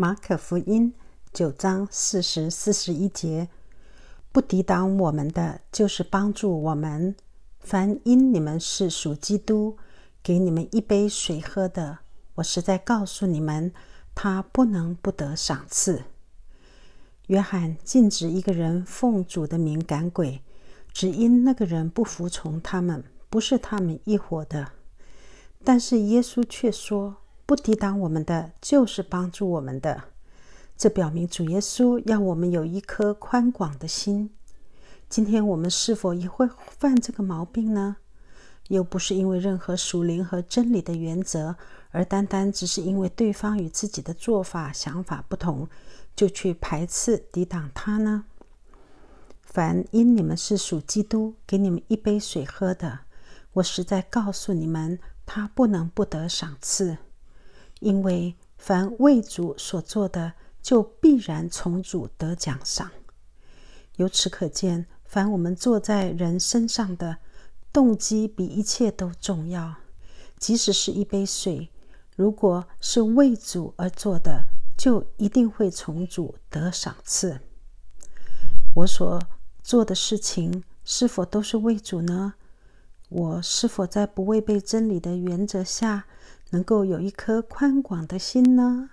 马可福音九章四十四十一节：不抵挡我们的，就是帮助我们。凡因你们是属基督，给你们一杯水喝的，我实在告诉你们，他不能不得赏赐。约翰禁止一个人奉主的名赶鬼，只因那个人不服从他们，不是他们一伙的。但是耶稣却说。不抵挡我们的就是帮助我们的，这表明主耶稣要我们有一颗宽广的心。今天我们是否也会犯这个毛病呢？又不是因为任何属灵和真理的原则，而单单只是因为对方与自己的做法、想法不同，就去排斥、抵挡他呢？凡因你们是属基督，给你们一杯水喝的，我实在告诉你们，他不能不得赏赐。因为凡为主所做的，就必然从主得奖赏。由此可见，凡我们做在人身上的动机，比一切都重要。即使是一杯水，如果是为主而做的，就一定会从主得赏赐。我所做的事情是否都是为主呢？我是否在不违背真理的原则下？能够有一颗宽广的心呢？